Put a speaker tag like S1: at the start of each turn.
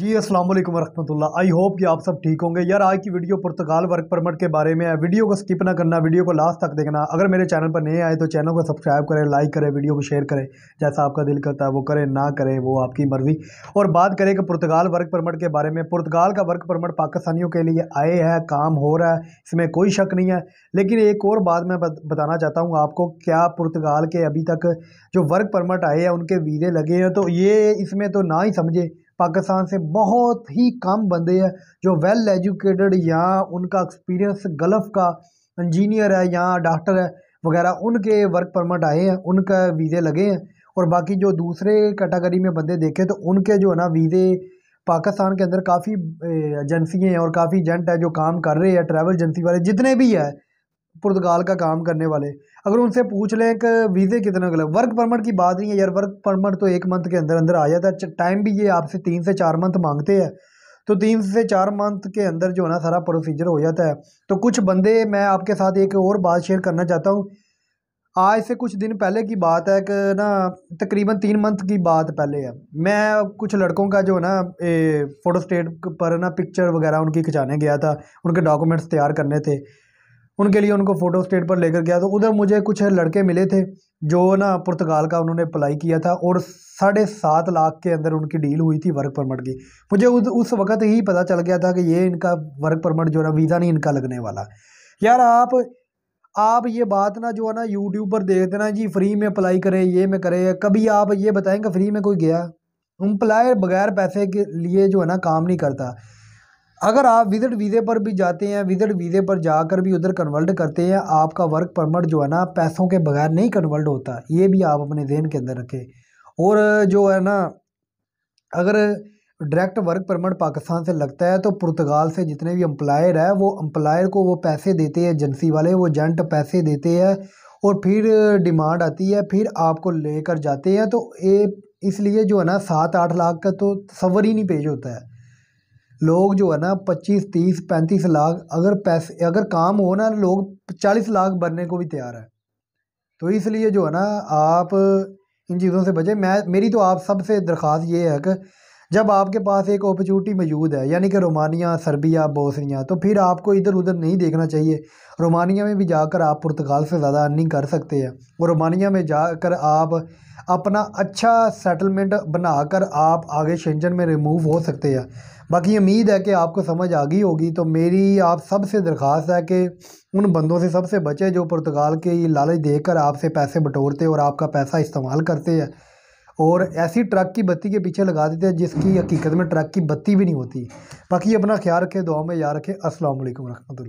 S1: जी अस्सलाम वालेकुम वरहमतुल्ला I hope कि आप सब ठीक होंगे यार आज की वीडियो पुर्तगाल वर्क परमिट के बारे में है वीडियो को स्किप ना करना वीडियो को लास्ट तक देखना अगर मेरे चैनल पर नए आए तो चैनल को सब्सक्राइब करें लाइक करें वीडियो को शेयर करें जैसा आपका दिल करता है वो करें ना करें वो आपकी मर्ज़ी और बात करें कि पुर्तगाल वर्क परमिट के बारे में पुर्तगाल का वर्क परमिट पाकिस्तानियों के लिए आए है काम हो रहा है इसमें कोई शक नहीं है लेकिन एक और बात मैं बताना चाहता हूँ आपको क्या पुर्तगाल के अभी तक जो वर्क परमिट आए हैं उनके वीज़े लगे हैं तो ये इसमें तो ना ही समझे पाकिस्तान से बहुत ही कम बंदे हैं जो वेल एजुकेटेड या उनका एक्सपीरियंस गल्फ़ का इंजीनियर है या डॉक्टर है वगैरह उनके वर्क परमिट आए हैं उनका वीज़े लगे हैं और बाकी जो दूसरे कैटेगरी में बंदे देखे तो उनके जो है ना वीज़े पाकिस्तान के अंदर काफ़ी एजेंसी हैं और काफ़ी एजेंट है जो काम कर रहे हैं ट्रैवल एजेंसी वाले जितने भी है पुर्तगाल का काम करने वाले अगर उनसे पूछ लें कि वीज़े कितने गलत वर्क परमिट की बात नहीं है यार वर्क परमिट तो एक मंथ के अंदर अंदर आ जाता है टाइम अच्छा, भी ये आपसे तीन से चार मंथ मांगते हैं तो तीन से चार मंथ के अंदर जो है ना सारा प्रोसीजर हो जाता है तो कुछ बंदे मैं आपके साथ एक और बात शेयर करना चाहता हूँ आज से कुछ दिन पहले की बात है कि ना तकरीबन तीन मंथ की बात पहले है मैं कुछ लड़कों का जो है ना फोटो स्टेट पर ना पिक्चर वगैरह उनकी खिंचाने गया था उनके डॉक्यूमेंट्स तैयार करने थे उनके लिए उनको फ़ोटो स्टेट पर लेकर गया तो उधर मुझे कुछ लड़के मिले थे जो ना पुर्तगाल का उन्होंने अप्लाई किया था और साढ़े सात लाख के अंदर उनकी डील हुई थी वर्क परमिट की मुझे उस उस वक्त ही पता चल गया था कि ये इनका वर्क परमिट जो है ना वीज़ा नहीं इनका लगने वाला यार आप आप ये बात ना जो है ना यूट्यूब पर देखते ना जी फ्री में अप्लाई करें ये में करें कभी आप ये बताएं कि फ्री में कोई गया एम्प्लायर बगैर पैसे के लिए जो है ना काम नहीं करता अगर आप विजिट वीज़े पर भी जाते हैं विजिट वीज़े पर जाकर भी उधर कन्वर्ट करते हैं आपका वर्क परमिट जो है ना पैसों के बगैर नहीं कन्वर्ट होता ये भी आप अपने जहन के अंदर रखें और जो है ना अगर डायरेक्ट वर्क परमिट पाकिस्तान से लगता है तो पुर्तगाल से जितने भी एम्प्लायर है वो एम्प्लायर को वो पैसे देते हैं एजेंसी वाले वो जेंट पैसे देते हैं और फिर डिमांड आती है फिर आपको लेकर जाते हैं तो ये इसलिए जो है ना सात आठ लाख का तो तस्वर ही नहीं पेज होता है लोग जो है ना पच्चीस तीस पैंतीस लाख अगर पैसे अगर काम हो ना लोग चालीस लाख बनने को भी तैयार है तो इसलिए जो है ना आप इन चीज़ों से बचें मैं मेरी तो आप सबसे दरख्वास्त ये है कि जब आपके पास एक अपॉर्चुनिटी मौजूद है यानी कि रोमानिया सर्बिया बोसनिया तो फिर आपको इधर उधर नहीं देखना चाहिए रोमानिया में भी जाकर आप पुर्तगाल से ज़्यादा अर्निंग कर सकते हैं और रोमानिया में जाकर आप अपना अच्छा सेटलमेंट बनाकर आप आगे शेंजन में रिमूव हो सकते हैं बाकी उम्मीद है कि आपको समझ आ गई होगी तो मेरी आप सबसे दरख्वास्त है कि उन बंदों से सबसे बचे जो पुर्तगाल के लालच देकर आपसे पैसे बटोरते और आपका पैसा इस्तेमाल करते हैं और ऐसी ट्रक की बत्ती के पीछे लगा देते हैं जिसकी हकीकत में ट्रक की बत्ती भी नहीं होती बाकी अपना ख्याल रखें दुआ में याद रखें असल वरहमल